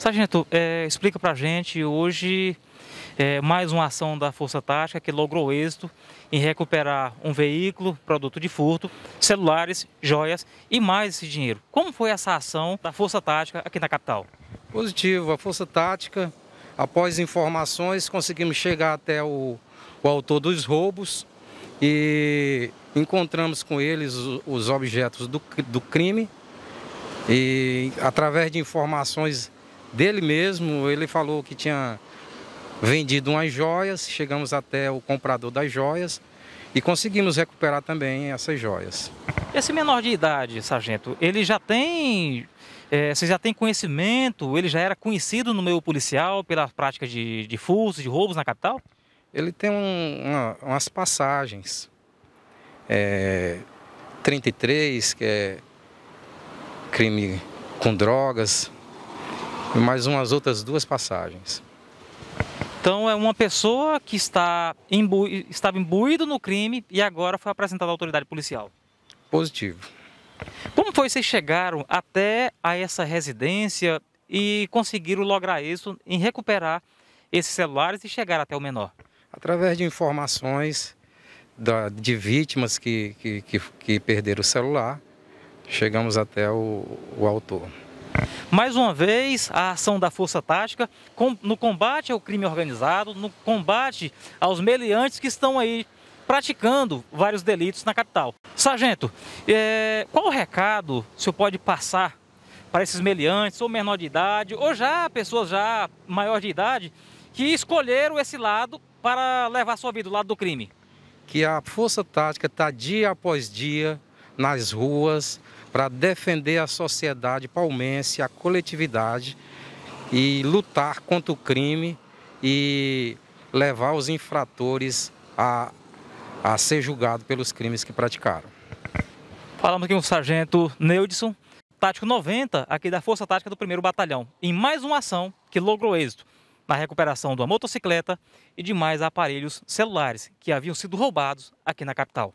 Sargento, é, explica para a gente hoje é, mais uma ação da Força Tática que logrou êxito em recuperar um veículo, produto de furto, celulares, joias e mais esse dinheiro. Como foi essa ação da Força Tática aqui na capital? Positivo. A Força Tática, após informações, conseguimos chegar até o, o autor dos roubos e encontramos com eles os objetos do, do crime. E através de informações dele mesmo, ele falou que tinha vendido umas joias, chegamos até o comprador das joias e conseguimos recuperar também essas joias. Esse menor de idade, sargento, ele já tem. É, você já tem conhecimento? Ele já era conhecido no meio policial pela prática de, de furtos, de roubos na capital? Ele tem um, uma, umas passagens. É, eh, 33, que é crime com drogas, mais umas outras duas passagens. Então é uma pessoa que está imbu... estava imbuído no crime e agora foi apresentada à autoridade policial. Positivo. Como foi vocês chegaram até a essa residência e conseguiram lograr isso em recuperar esses celulares e chegar até o menor? Através de informações da, de vítimas que, que, que, que perderam o celular, chegamos até o, o autor. Mais uma vez, a ação da Força Tática no combate ao crime organizado, no combate aos meliantes que estão aí praticando vários delitos na capital. Sargento, é, qual o recado o senhor pode passar para esses meliantes, ou menor de idade, ou já pessoas já maior de idade, que escolheram esse lado para levar sua vida, o lado do crime? Que a força tática está dia após dia nas ruas para defender a sociedade palmense, a coletividade e lutar contra o crime e levar os infratores a, a ser julgados pelos crimes que praticaram. Falamos aqui com o sargento Neudson, tático 90, aqui da Força Tática do 1 Batalhão, em mais uma ação que logrou êxito na recuperação de uma motocicleta e de mais aparelhos celulares que haviam sido roubados aqui na capital.